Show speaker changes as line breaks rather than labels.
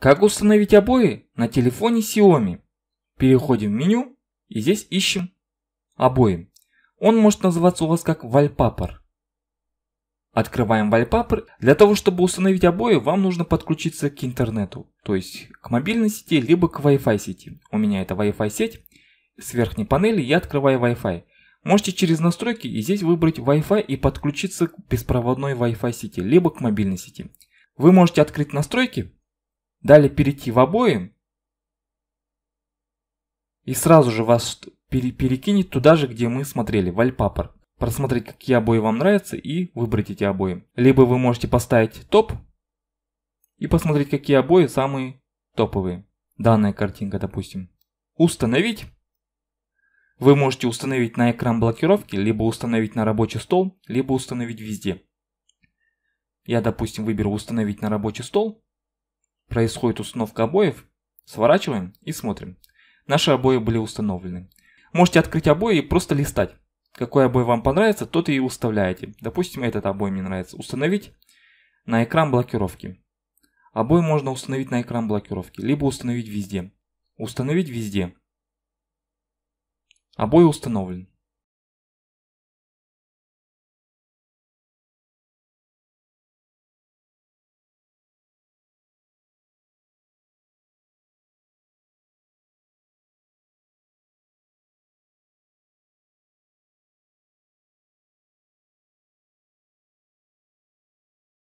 Как установить обои на телефоне Xiaomi? Переходим в меню и здесь ищем обои. Он может называться у вас как Wallpaper. Открываем Wallpaper. Для того, чтобы установить обои, вам нужно подключиться к интернету, то есть к мобильной сети, либо к Wi-Fi сети. У меня это Wi-Fi сеть. С верхней панели я открываю Wi-Fi. Можете через настройки и здесь выбрать Wi-Fi и подключиться к беспроводной Wi-Fi сети, либо к мобильной сети. Вы можете открыть настройки дали перейти в обоим, и сразу же вас перекинет туда же, где мы смотрели, в Просмотреть, какие обои вам нравятся и выбрать эти обои. Либо вы можете поставить топ и посмотреть, какие обои самые топовые. Данная картинка, допустим. Установить. Вы можете установить на экран блокировки, либо установить на рабочий стол, либо установить везде. Я, допустим, выберу установить на рабочий стол происходит установка обоев, сворачиваем и смотрим. Наши обои были установлены. Можете открыть обои и просто листать. Какой обои вам понравится, тот и уставляете. Допустим, этот обои мне нравится. Установить на экран блокировки. Обои можно установить на экран блокировки, либо установить везде. Установить везде. Обои установлены.